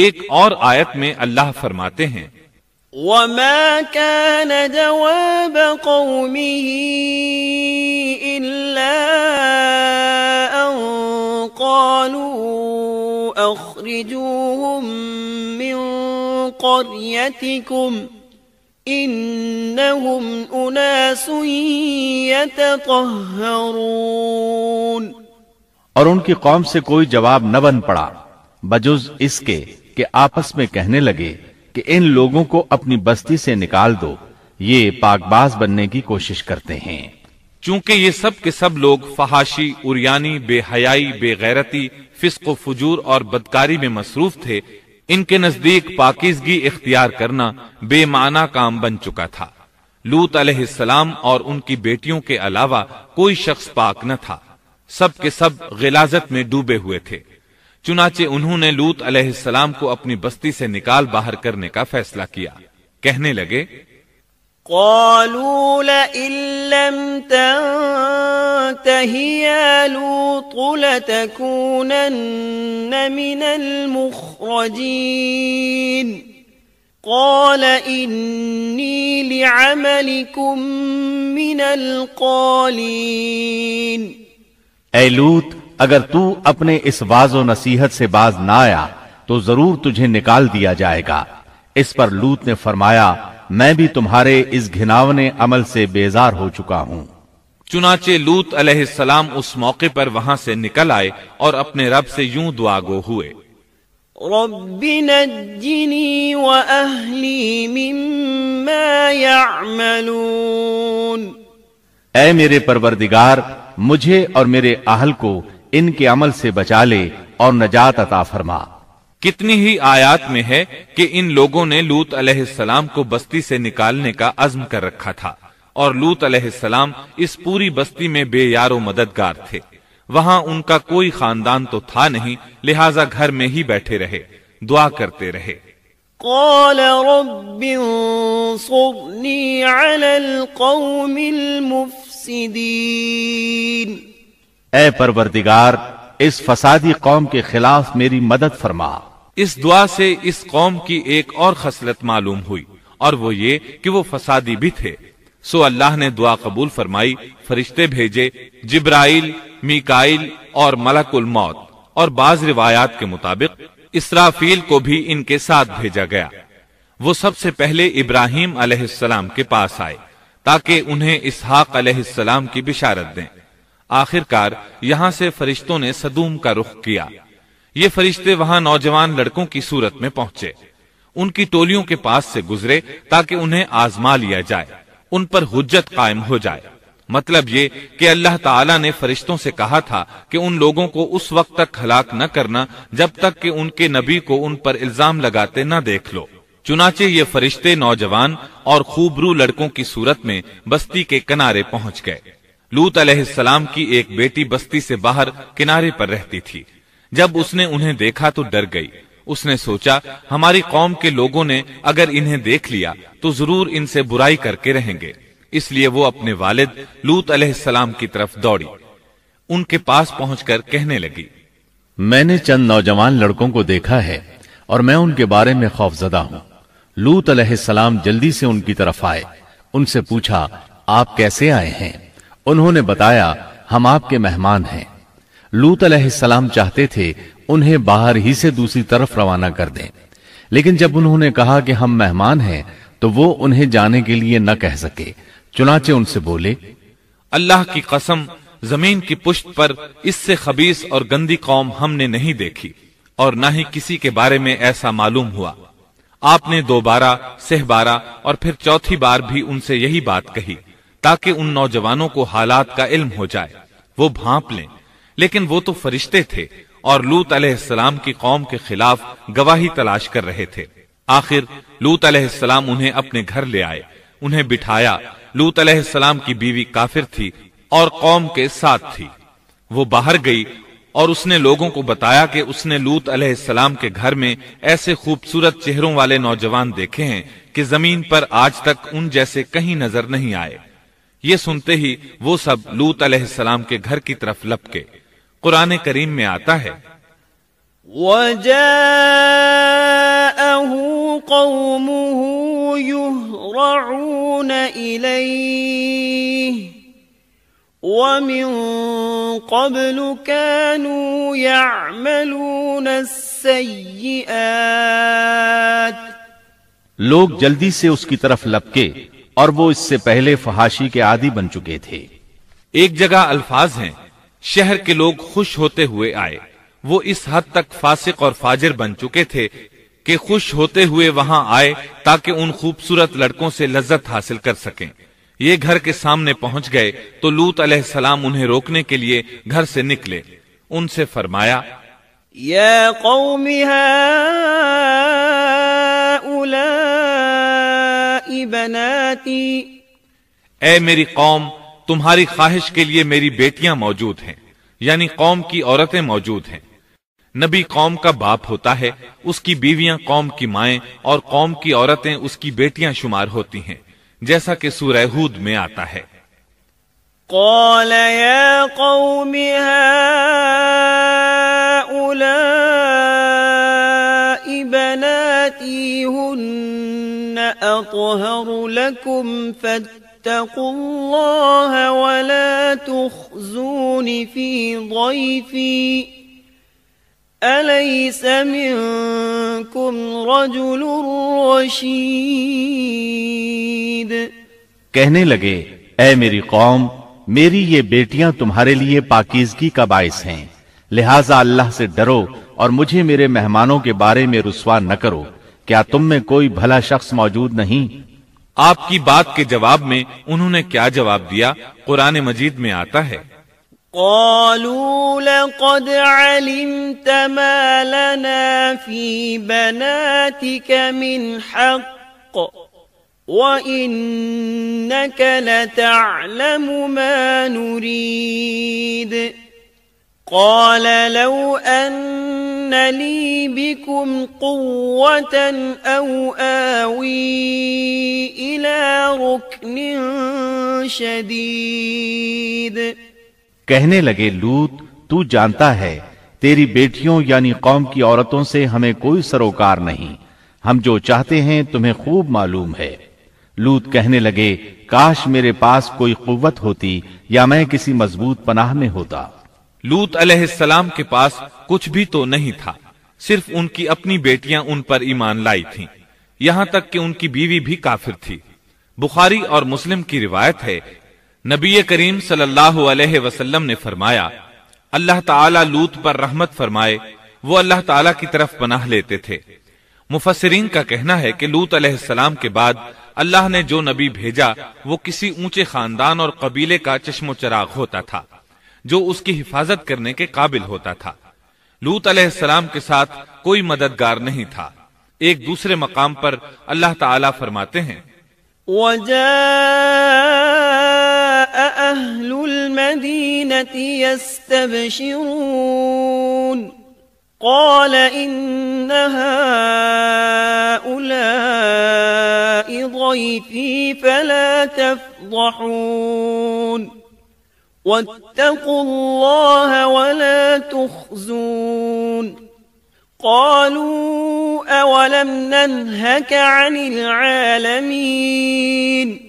ایک اور آیت میں اللہ فرماتے ہیں وما كان جواب قومه إلا أن قالوا أخرجوهم من قريتكم إنهم أناس يتطهرون اور ان کی قوم سے کوئی جواب نہ بن پڑا بجز اس کے کہ آپس میں کہنے لگے کہ ان لوگوں کو اپنی بستی سے نکال دو یہ پاک باز بننے کی کوشش کرتے ہیں چونکہ یہ سب کے سب لوگ فحاشی اریانی بے حیائی بے غیرتی فسق و فجور اور بدکاری میں مصروف تھے ان کے نزدیک پاکیزگی اختیار کرنا بے معنی کام بن چکا تھا لوت علیہ السلام اور ان کی بیٹیوں کے علاوہ کوئی شخص پاک نہ تھا سب کے سب غلازت میں ڈوبے ہوئے تھے چنانچہ انہوں نے لوت علیہ السلام کو اپنی بستی سے نکال باہر کرنے کا فیصلہ کیا کہنے لگے قالوا لئن لم تنتهي يا لوط لتكونن من المخرجين قال إني لعملكم من القالين اے قلی اگر تو اپنے اس واض و نصیحت سے باز نہ آیا تو ضرور تجھے نکال دیا جائے گا اس پر لوت نے فرمایا میں بھی تمہارے اس گھناونے عمل سے بیزار ہو چکا ہوں چنانچہ لوت علیہ السلام اس موقع پر وہاں سے نکل آئے اور اپنے رب سے یوں دعا گو ہوئے رب نجنی مما یعملون اے میرے پروردگار مجھے اور میرے اہل کو ان کے عمل سے بچا لے اور نجات عطا فرما کتنی ہی آیات میں ہے کہ ان لوگوں نے لوت علیہ السلام کو بستی سے نکالنے کا عزم کر رکھا تھا اور لوت علیہ السلام اس پوری بستی میں بے یار و مددگار تھے وہاں ان کا کوئی خاندان تو تھا نہیں لہذا گھر میں ہی بیٹھے رہے دعا کرتے رہے قال رب القوم اے پروردگار اس فسادی قوم کے خلاف میری مدد فرما اس دعا سے اس قوم کی ایک اور خصلت معلوم ہوئی اور وہ یہ کہ وہ فسادی بھی تھے سو اللہ نے دعا قبول فرمائی فرشتے بھیجے جبرائیل میکائل اور ملک الموت اور بعض روایات کے مطابق اسرافیل کو بھی ان کے ساتھ بھیجا گیا وہ سب سے پہلے ابراہیم علیہ السلام کے پاس آئے تاکہ انہیں اسحاق علیہ السلام کی بشارت دیں آخر کار یہاں سے فرشتوں نے صدوم کا رخ کیا یہ فرشتے وہاں نوجوان لڑکوں کی صورت میں پہنچے ان کی ٹولیوں کے پاس سے گزرے تاکہ انہیں آزما لیا جائے ان پر حجت قائم ہو جائے مطلب یہ کہ اللہ تعالیٰ نے فرشتوں سے کہا تھا کہ ان لوگوں کو اس وقت تک ہلاک نہ کرنا جب تک کہ ان کے نبی کو ان پر الزام لگاتے نہ دیکھ لو چنانچہ یہ فرشتے نوجوان اور خوبرو لڑکوں کی صورت میں بستی کے کنارے پہنچ گئے لوت علیہ السلام کی ایک بیٹی بستی سے باہر کنارے پر رہتی تھی جب اس نے انہیں دیکھا تو ڈر گئی اس نے سوچا ہماری قوم کے لوگوں نے اگر انہیں دیکھ لیا تو ضرور ان سے برائی کر کے رہیں گے اس لیے وہ اپنے والد لوت علیہ السلام کی طرف دوڑی ان کے پاس پہنچ کر کہنے لگی میں نے چند نوجوان لڑکوں کو دیکھا ہے اور میں ان کے بارے میں خوف زدہ ہوں لوت علیہ السلام جلدی سے ان کی طرف آئے ان سے پوچھا آپ کیسے آئے ہیں انہوں نے بتایا ہم آپ کے مہمان ہیں لوت علیہ السلام چاہتے تھے انہیں باہر ہی سے دوسری طرف روانہ کر دیں لیکن جب انہوں نے کہا کہ ہم مہمان ہیں تو وہ انہیں جانے کے لیے نہ کہہ سکے چنانچہ ان سے بولے اللہ کی قسم زمین کی پشت پر اس سے خبیص اور گندی قوم ہم نے نہیں دیکھی اور نہ ہی کسی کے بارے میں ایسا معلوم ہوا آپ نے دوبارہ سہ بارہ اور پھر چوتھی بار بھی ان سے یہی بات کہی تاکہ ان نوجوانوں کو حالات کا علم ہو جائے وہ بھانپ لیں لیکن وہ تو فرشتے تھے اور لوت علیہ السلام کی قوم کے خلاف گواہی تلاش کر رہے تھے آخر لوت لوت علیہ علیہ السلام السلام انہیں انہیں اپنے گھر لے آئے بٹھایا کی بیوی کافر تھی اور قوم کے ساتھ تھی وہ باہر گئی اور اس نے لوگوں کو بتایا کہ اس نے لوت علیہ السلام کے گھر میں ایسے خوبصورت چہروں والے نوجوان دیکھے ہیں کہ زمین پر آج تک ان جیسے کہیں نظر نہیں آئے یہ سنتے ہی وہ سب لوت علیہ السلام کے گھر کی طرف لپکے قرآن کریم میں آتا ہے وَجَاءَهُ قَوْمُهُ يُهْرَعُونَ إِلَيْهِ وَمِن قَبْلُ كَانُوا يَعْمَلُونَ السَّيِّئَاتِ لوگ جلدی سے اس کی طرف لپکے اور وہ اس سے پہلے فہاشی کے عادی بن چکے تھے ایک جگہ الفاظ ہیں شہر کے لوگ خوش ہوتے ہوئے آئے وہ اس حد تک فاسق اور فاجر بن چکے تھے کہ خوش ہوتے ہوئے وہاں آئے تاکہ ان خوبصورت لڑکوں سے لذت حاصل کر سکیں یہ گھر کے سامنے پہنچ گئے تو لوت علیہ السلام انہیں روکنے کے لیے گھر سے نکلے ان سے فرمایا یا قوم بناتی اے میری قوم تمہاری خواہش کے لیے میری بیٹیاں موجود ہیں یعنی قوم کی عورتیں موجود ہیں نبی قوم کا باپ ہوتا ہے اس کی بیویاں قوم کی مائیں اور قوم کی عورتیں اس کی بیٹیاں شمار ہوتی ہیں جیسا کہ سورہ ہود میں آتا ہے قال قوم فاتقوا ولا تخزون رجل کہنے لگے اے میری قوم میری یہ بیٹیاں تمہارے لیے پاکیزگی کا باعث ہیں لہٰذا اللہ سے ڈرو اور مجھے میرے مہمانوں کے بارے میں رسوا نہ کرو کیا تم میں کوئی بھلا شخص موجود نہیں آپ کی بات کے جواب میں انہوں نے کیا جواب دیا قرآن مجید میں آتا ہے قالوا لقد علمت ما لنا في بناتك من حق وإنك لتعلم ما نريد قال لو لی بکم رکن شديد کہنے لگے لوت تو جانتا ہے تیری بیٹیوں یعنی قوم کی عورتوں سے ہمیں کوئی سروکار نہیں ہم جو چاہتے ہیں تمہیں خوب معلوم ہے لوت کہنے لگے کاش میرے پاس کوئی قوت ہوتی یا میں کسی مضبوط پناہ میں ہوتا لوت علیہ السلام کے پاس کچھ بھی تو نہیں تھا صرف ان کی اپنی بیٹیاں ان پر ایمان لائی تھیں یہاں تک کہ ان کی بیوی بھی کافر تھی بخاری اور مسلم کی روایت ہے نبی کریم صلی اللہ علیہ وسلم نے فرمایا اللہ تعالیٰ لوت پر رحمت فرمائے وہ اللہ تعالیٰ کی طرف پناہ لیتے تھے مفسرین کا کہنا ہے کہ لوت علیہ السلام کے بعد اللہ نے جو نبی بھیجا وہ کسی اونچے خاندان اور قبیلے کا چشم و چراغ ہوتا تھا جو اس کی حفاظت کرنے کے قابل ہوتا تھا لوت علیہ السلام کے ساتھ کوئی مددگار نہیں تھا ایک دوسرے مقام پر اللہ تعالی فرماتے ہیں فلا واتقوا الله ولا تخزون قالوا أولم ننهك عن العالمين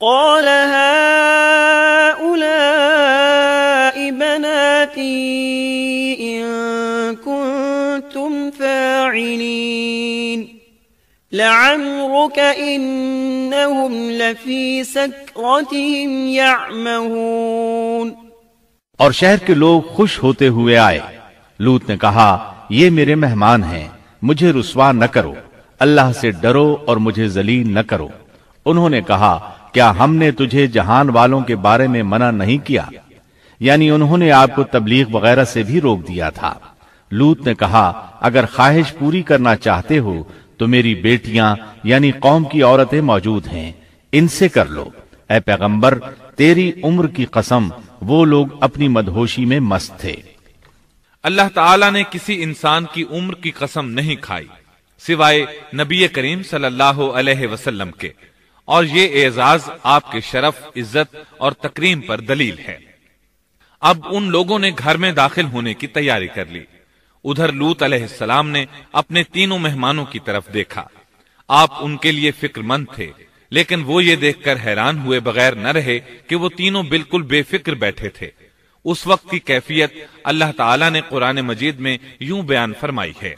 قال هؤلاء بناتي إن كنتم فاعلين لعمرك إنهم لفي سكرتهم يعمهون اور شہر کے لوگ خوش ہوتے ہوئے آئے لوت نے کہا یہ میرے مہمان ہیں مجھے رسوا نہ کرو اللہ سے ڈرو اور مجھے ذلیل نہ کرو انہوں نے کہا کیا ہم نے تجھے جہان والوں کے بارے میں منع نہیں کیا یعنی انہوں نے آپ کو تبلیغ وغیرہ سے بھی روک دیا تھا لوت نے کہا اگر خواہش پوری کرنا چاہتے ہو تو میری بیٹیاں یعنی قوم کی عورتیں موجود ہیں ان سے کر لو اے پیغمبر تیری عمر کی قسم وہ لوگ اپنی مدہوشی میں مست تھے اللہ تعالیٰ نے کسی انسان کی عمر کی قسم نہیں کھائی سوائے نبی کریم صلی اللہ علیہ وسلم کے اور یہ اعزاز آپ کے شرف عزت اور تکریم پر دلیل ہے اب ان لوگوں نے گھر میں داخل ہونے کی تیاری کر لی ادھر لوت علیہ السلام نے اپنے تینوں مہمانوں کی طرف دیکھا آپ ان کے لیے فکر مند تھے لیکن وہ یہ دیکھ کر حیران ہوئے بغیر نہ رہے کہ وہ تینوں بالکل بے فکر بیٹھے تھے اس وقت کی کیفیت اللہ تعالی نے قرآن مجید میں یوں بیان فرمائی ہے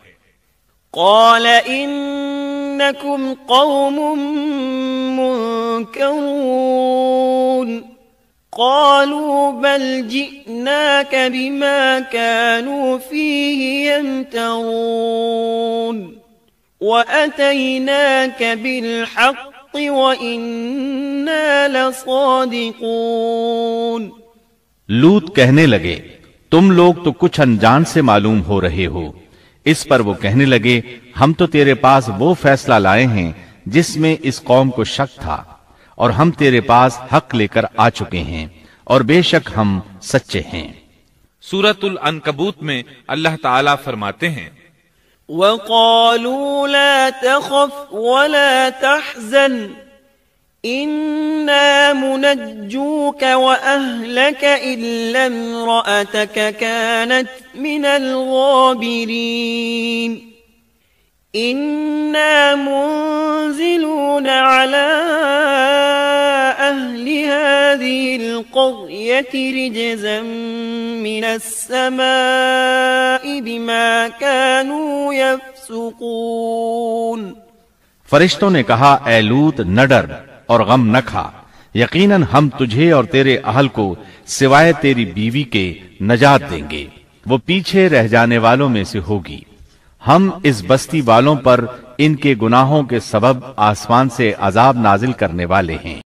قال انکم قوم منکرون قالوا بل جئناك بما كانوا فيه يمترون واتيناك بالحق لوت کہنے لگے تم لوگ تو کچھ انجان سے معلوم ہو رہے ہو اس پر وہ کہنے لگے ہم تو تیرے پاس وہ فیصلہ لائے ہیں جس میں اس قوم کو شک تھا اور ہم تیرے پاس حق لے کر آ چکے ہیں اور بے شک ہم سچے ہیں سورت العنکبوت میں اللہ تعالی فرماتے ہیں وقالوا لا تخف ولا تحزن إنا منجوك وأهلك إلا امرأتك كانت من الغابرين فرشتوں نے کہا اے لوت نہ ڈر اور غم نہ کھا یقیناً ہم تجھے اور تیرے اہل کو سوائے تیری بیوی کے نجات دیں گے وہ پیچھے رہ جانے والوں میں سے ہوگی ہم اس بستی والوں پر ان کے گناہوں کے سبب آسمان سے عذاب نازل کرنے والے ہیں